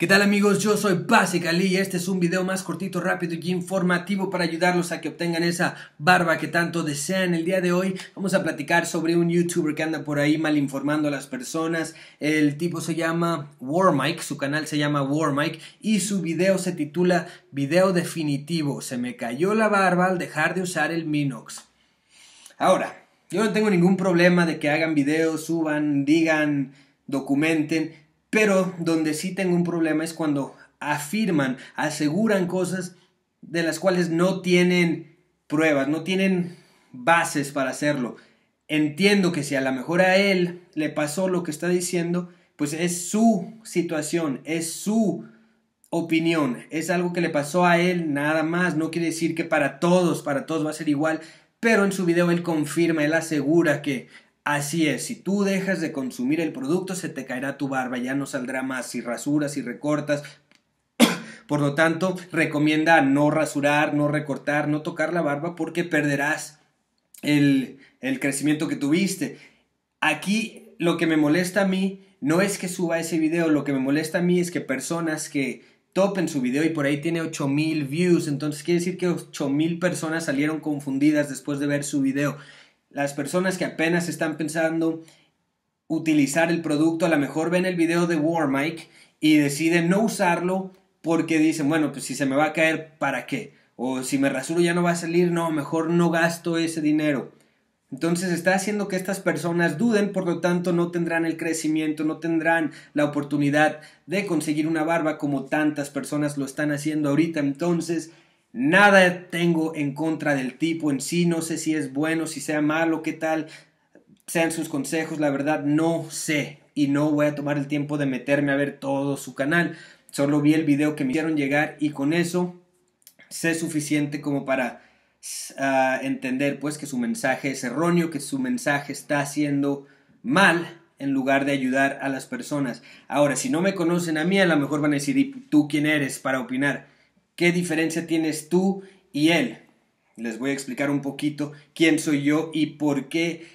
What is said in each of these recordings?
¿Qué tal amigos? Yo soy Basic Ali y este es un video más cortito, rápido y informativo para ayudarlos a que obtengan esa barba que tanto desean. El día de hoy vamos a platicar sobre un youtuber que anda por ahí mal informando a las personas. El tipo se llama Warmike, su canal se llama Warmike, y su video se titula Video definitivo, se me cayó la barba al dejar de usar el Minox. Ahora, yo no tengo ningún problema de que hagan videos, suban, digan, documenten, pero donde sí tengo un problema es cuando afirman, aseguran cosas de las cuales no tienen pruebas, no tienen bases para hacerlo. Entiendo que si a lo mejor a él le pasó lo que está diciendo, pues es su situación, es su opinión, es algo que le pasó a él nada más, no quiere decir que para todos, para todos va a ser igual, pero en su video él confirma, él asegura que Así es, si tú dejas de consumir el producto se te caerá tu barba, ya no saldrá más, si rasuras, y recortas. Por lo tanto, recomienda no rasurar, no recortar, no tocar la barba porque perderás el, el crecimiento que tuviste. Aquí lo que me molesta a mí no es que suba ese video, lo que me molesta a mí es que personas que topen su video y por ahí tiene 8000 views, entonces quiere decir que 8000 personas salieron confundidas después de ver su video. Las personas que apenas están pensando utilizar el producto, a lo mejor ven el video de War Mike y deciden no usarlo porque dicen, bueno, pues si se me va a caer, ¿para qué? O si me rasuro ya no va a salir, no, mejor no gasto ese dinero. Entonces está haciendo que estas personas duden, por lo tanto no tendrán el crecimiento, no tendrán la oportunidad de conseguir una barba como tantas personas lo están haciendo ahorita. Entonces Nada tengo en contra del tipo en sí, no sé si es bueno, si sea malo, qué tal sean sus consejos, la verdad no sé y no voy a tomar el tiempo de meterme a ver todo su canal. Solo vi el video que me hicieron llegar y con eso sé suficiente como para ah, entender pues que su mensaje es erróneo, que su mensaje está haciendo mal en lugar de ayudar a las personas. Ahora, si no me conocen a mí, a lo mejor van a decir, tú quién eres para opinar? ¿Qué diferencia tienes tú y él? Les voy a explicar un poquito quién soy yo y por qué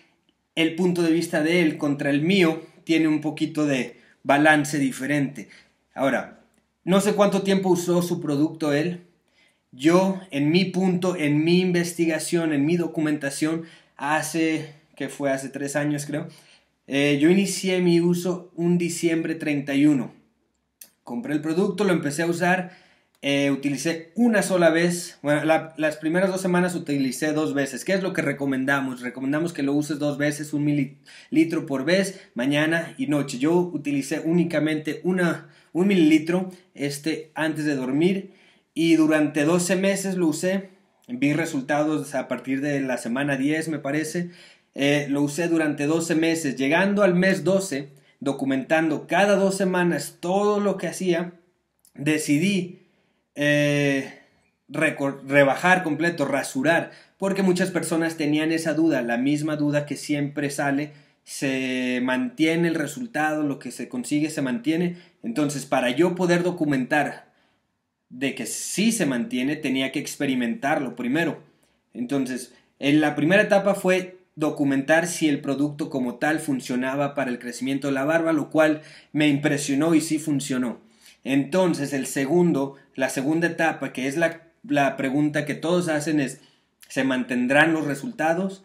el punto de vista de él contra el mío tiene un poquito de balance diferente. Ahora, no sé cuánto tiempo usó su producto él. Yo, en mi punto, en mi investigación, en mi documentación, hace, que fue hace tres años creo, eh, yo inicié mi uso un diciembre 31. Compré el producto, lo empecé a usar eh, utilicé una sola vez, bueno, las primeras dos semanas utilicé dos veces. ¿Qué es lo que recomendamos? Recomendamos que lo uses dos veces, un mililitro por vez, mañana y noche. Yo utilicé únicamente una, un mililitro este, antes de dormir y durante 12 meses lo usé. Vi resultados a partir de la semana 10, me parece. Eh, lo usé durante 12 meses, llegando al mes 12, documentando cada dos semanas todo lo que hacía. Decidí eh, rebajar completo, rasurar, porque muchas personas tenían esa duda, la misma duda que siempre sale, se mantiene el resultado, lo que se consigue se mantiene, entonces para yo poder documentar de que sí se mantiene, tenía que experimentarlo primero. Entonces, en la primera etapa fue documentar si el producto como tal funcionaba para el crecimiento de la barba, lo cual me impresionó y sí funcionó. Entonces, el segundo, la segunda etapa, que es la, pregunta que todos hacen es, ¿se mantendrán los resultados?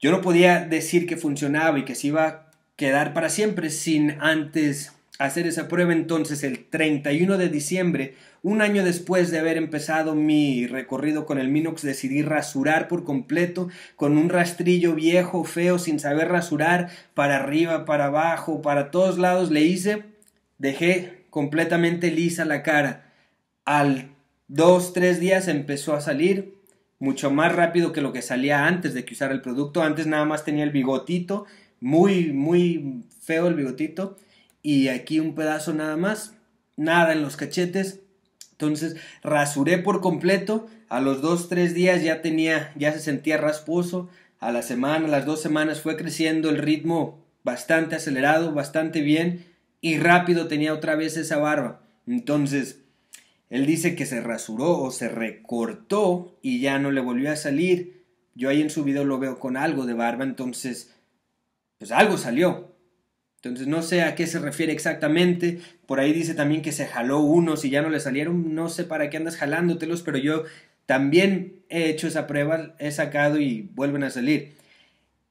Yo no podía decir que funcionaba y que se iba a quedar para siempre sin antes hacer esa prueba. Entonces, el 31 de diciembre, un año después de haber empezado mi recorrido con el Minox, decidí rasurar por completo con un rastrillo viejo, feo, sin saber rasurar, para arriba, para abajo, para todos lados le hice. Dejé completamente lisa la cara. Al dos, tres días empezó a salir mucho más rápido que lo que salía antes de que usara el producto. Antes nada más tenía el bigotito, muy, muy feo el bigotito. Y aquí un pedazo nada más, nada en los cachetes. Entonces rasuré por completo. A los dos, tres días ya tenía, ya se sentía rasposo. A la semana, a las dos semanas fue creciendo el ritmo bastante acelerado, bastante bien y rápido tenía otra vez esa barba. Entonces, él dice que se rasuró o se recortó y ya no le volvió a salir. Yo ahí en su video lo veo con algo de barba, entonces, pues algo salió. Entonces no sé a qué se refiere exactamente. Por ahí dice también que se jaló unos y ya no le salieron. No sé para qué andas jalándotelos, pero yo también he hecho esa prueba, he sacado y vuelven a salir.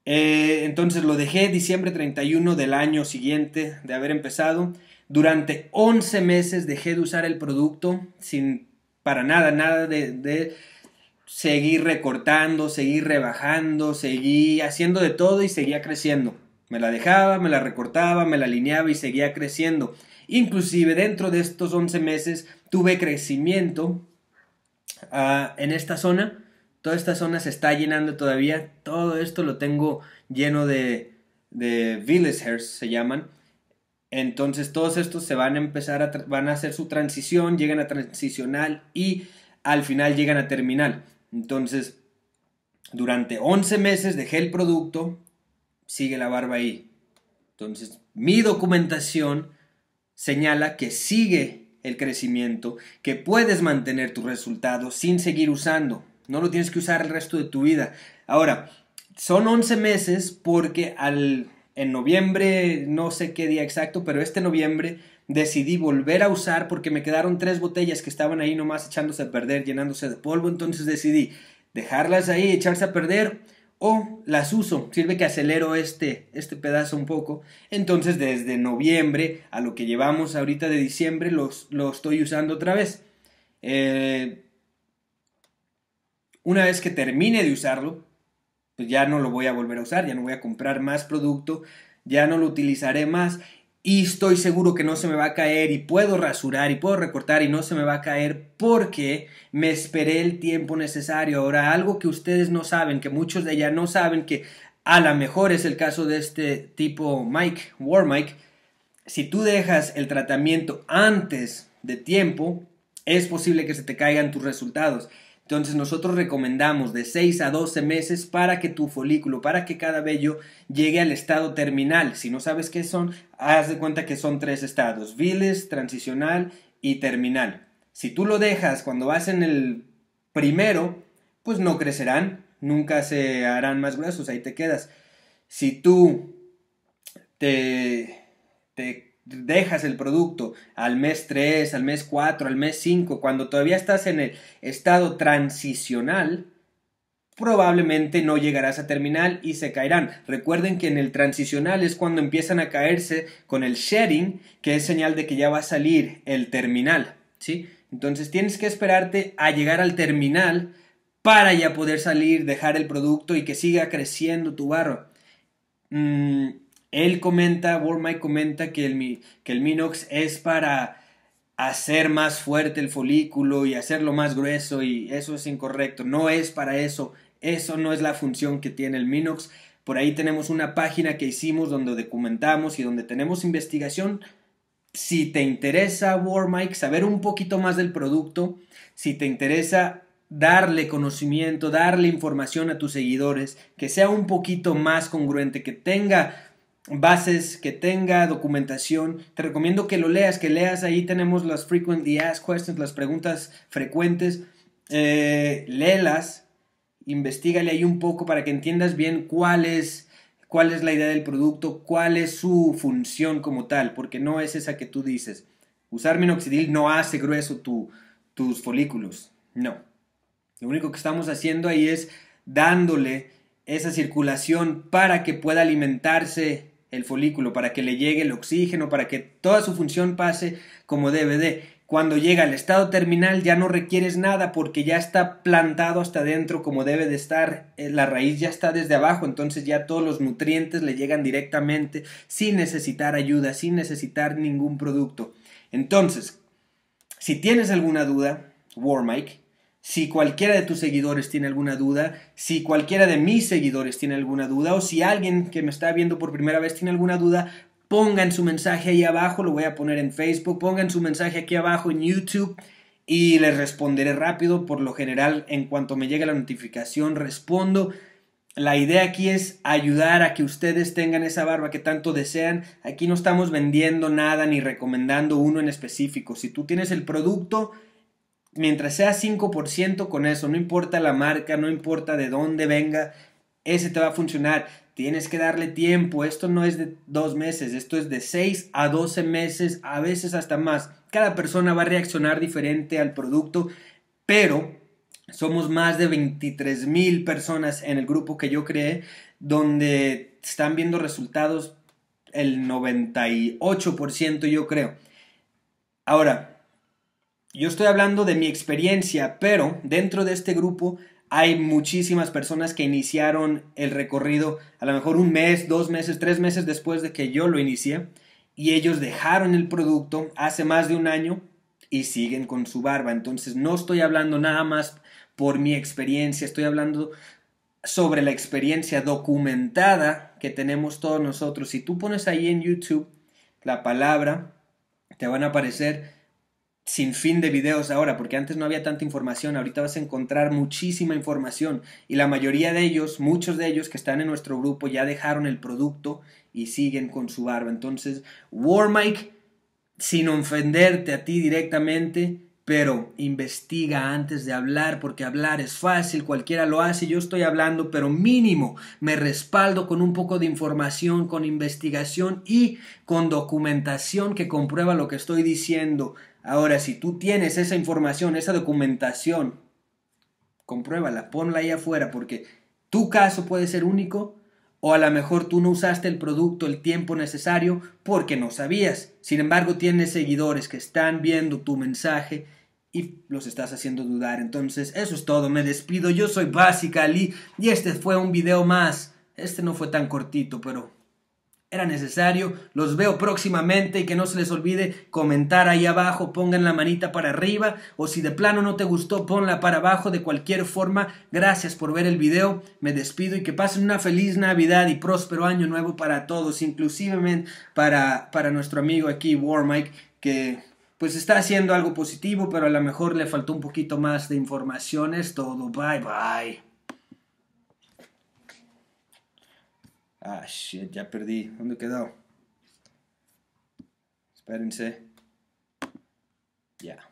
Eh, entonces lo dejé diciembre 31 del año siguiente de haber empezado. Durante 11 meses dejé de usar el producto sin para nada, nada de, seguir recortando, seguir rebajando, seguí haciendo de todo y seguía creciendo. Me la dejaba, me la recortaba, me la alineaba y seguía creciendo. Inclusive dentro de estos 11 meses tuve crecimiento ah, en esta zona Toda esta zona se está llenando todavía. Todo esto lo tengo lleno de, de hairs, se llaman. Entonces todos estos se van a empezar a, van a hacer su transición, llegan a transicional y al final llegan a terminal. Entonces, durante 11 meses dejé el producto, sigue la barba ahí. Entonces, mi documentación señala que sigue el crecimiento, que puedes mantener tus resultados sin seguir usando no lo tienes que usar el resto de tu vida. Ahora, son 11 meses porque al, en noviembre, no sé qué día exacto, pero este noviembre decidí volver a usar porque me quedaron tres botellas que estaban ahí nomás echándose a perder, llenándose de polvo. Entonces decidí dejarlas ahí, echarse a perder o las uso. Sirve que acelero este, este pedazo un poco. Entonces desde noviembre a lo que llevamos ahorita de diciembre los, lo estoy usando otra vez. Eh, una vez que termine de usarlo, pues ya no lo voy a volver a usar, ya no voy a comprar más producto, ya no lo utilizaré más y estoy seguro que no se me va a caer y puedo rasurar y puedo recortar y no se me va a caer porque me esperé el tiempo necesario. Ahora, algo que ustedes no saben, que muchos de ya no saben, que a lo mejor es el caso de este tipo Mike, War Mike, si tú dejas el tratamiento antes de tiempo, es posible que se te caigan tus resultados. Entonces nosotros recomendamos de 6 a 12 meses para que tu folículo, para que cada vello llegue al estado terminal. Si no sabes qué son, haz de cuenta que son tres estados, viles, transicional y terminal. Si tú lo dejas cuando vas en el primero, pues no crecerán, nunca se harán más gruesos, ahí te quedas. Si tú te, te dejas el producto al mes 3, al mes 4, al mes 5, cuando todavía estás en el estado transicional, probablemente no llegarás a terminal y se caerán. Recuerden que en el transicional es cuando empiezan a caerse con el shedding, que es señal de que ya va a salir el terminal, ¿sí? Entonces tienes que esperarte a llegar al terminal para ya poder salir, dejar el producto y que siga creciendo tu barro. Mm, él comenta, Warmike comenta que el, que el Minox es para hacer más fuerte el folículo y hacerlo más grueso y eso es incorrecto, no es para eso, eso no es la función que tiene el Minox. Por ahí tenemos una página que hicimos donde documentamos y donde tenemos investigación. Si te interesa Warmike, saber un poquito más del producto, si te interesa darle conocimiento, darle información a tus seguidores, que sea un poquito más congruente, que tenga bases que tenga, documentación. Te recomiendo que lo leas, que leas. Ahí tenemos las frequently asked questions, las preguntas frecuentes. Eh, léelas, investigale ahí un poco para que entiendas bien cuál es, cuál es la idea del producto, cuál es su función como tal, porque no es esa que tú dices. Usar minoxidil no hace grueso tu, tus folículos, no. Lo único que estamos haciendo ahí es dándole esa circulación para que pueda alimentarse el folículo, para que le llegue el oxígeno, para que toda su función pase como debe de. Cuando llega al estado terminal ya no requieres nada porque ya está plantado hasta adentro como debe de estar, eh, la raíz ya está desde abajo, entonces ya todos los nutrientes le llegan directamente sin necesitar ayuda, sin necesitar ningún producto. Entonces, si tienes alguna duda, Warmike, si cualquiera de tus seguidores tiene alguna duda, si cualquiera de mis seguidores tiene alguna duda, o si alguien que me está viendo por primera vez tiene alguna duda, pongan su mensaje ahí abajo, lo voy a poner en Facebook, pongan su mensaje aquí abajo en YouTube y les responderé rápido. Por lo general, en cuanto me llegue la notificación, respondo. La idea aquí es ayudar a que ustedes tengan esa barba que tanto desean. Aquí no estamos vendiendo nada ni recomendando uno en específico. Si tú tienes el producto, mientras sea 5% con eso, no importa la marca, no importa de dónde venga, ese te va a funcionar. Tienes que darle tiempo. Esto no es de dos meses, esto es de 6 a 12 meses, a veces hasta más. Cada persona va a reaccionar diferente al producto, pero somos más de 23 mil personas en el grupo que yo creé, donde están viendo resultados el 98%, yo creo. Ahora, yo estoy hablando de mi experiencia, pero dentro de este grupo hay muchísimas personas que iniciaron el recorrido a lo mejor un mes, dos meses, tres meses después de que yo lo inicié y ellos dejaron el producto hace más de un año y siguen con su barba. Entonces no estoy hablando nada más por mi experiencia, estoy hablando sobre la experiencia documentada que tenemos todos nosotros. Si tú pones ahí en YouTube la palabra, te van a aparecer sin fin de videos ahora, porque antes no había tanta información, ahorita vas a encontrar muchísima información y la mayoría de ellos, muchos de ellos que están en nuestro grupo ya dejaron el producto y siguen con su barba. Entonces, War Mike, sin ofenderte a ti directamente, pero investiga antes de hablar, porque hablar es fácil, cualquiera lo hace, yo estoy hablando, pero mínimo me respaldo con un poco de información, con investigación y con documentación que comprueba lo que estoy diciendo. Ahora, si tú tienes esa información, esa documentación, compruébala, ponla ahí afuera, porque tu caso puede ser único o a lo mejor tú no usaste el producto el tiempo necesario porque no sabías. Sin embargo, tienes seguidores que están viendo tu mensaje y los estás haciendo dudar. Entonces, eso es todo. Me despido. Yo soy Básica y este fue un video más. Este no fue tan cortito, pero era necesario. Los veo próximamente y que no se les olvide comentar ahí abajo, pongan la manita para arriba o si de plano no te gustó, ponla para abajo. De cualquier forma, gracias por ver el video. Me despido y que pasen una feliz Navidad y próspero año nuevo para todos, inclusive para, para nuestro amigo aquí, War Mike, que pues está haciendo algo positivo, pero a lo mejor le faltó un poquito más de informaciones, todo. Bye bye. Ah, shit, ya perdí. ¿Dónde quedó? Espérense. Ya.